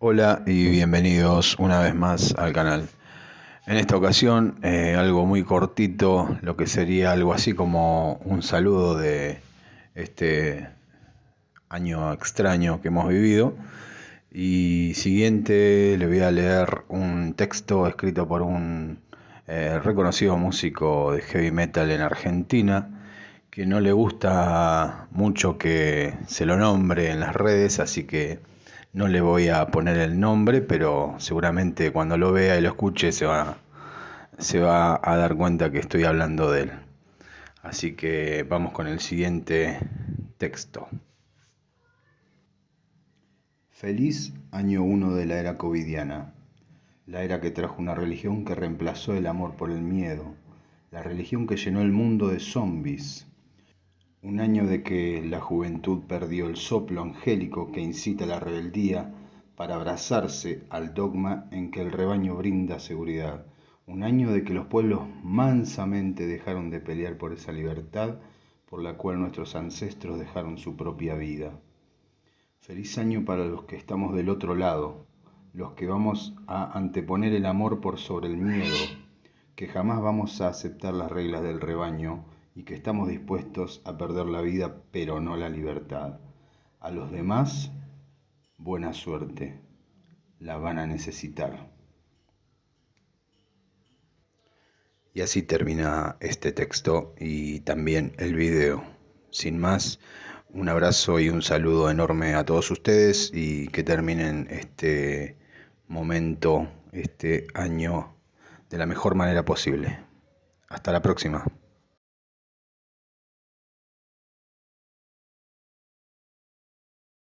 Hola y bienvenidos una vez más al canal. En esta ocasión eh, algo muy cortito, lo que sería algo así como un saludo de este año extraño que hemos vivido. Y siguiente le voy a leer un texto escrito por un eh, reconocido músico de heavy metal en Argentina que no le gusta mucho que se lo nombre en las redes, así que no le voy a poner el nombre, pero seguramente cuando lo vea y lo escuche se va, se va a dar cuenta que estoy hablando de él. Así que vamos con el siguiente texto. Feliz año 1 de la era covidiana, la era que trajo una religión que reemplazó el amor por el miedo, la religión que llenó el mundo de zombies, un año de que la juventud perdió el soplo angélico que incita a la rebeldía para abrazarse al dogma en que el rebaño brinda seguridad, un año de que los pueblos mansamente dejaron de pelear por esa libertad por la cual nuestros ancestros dejaron su propia vida. Feliz año para los que estamos del otro lado, los que vamos a anteponer el amor por sobre el miedo, que jamás vamos a aceptar las reglas del rebaño, y que estamos dispuestos a perder la vida, pero no la libertad. A los demás, buena suerte, la van a necesitar. Y así termina este texto y también el video. Sin más, un abrazo y un saludo enorme a todos ustedes y que terminen este momento, este año, de la mejor manera posible. Hasta la próxima.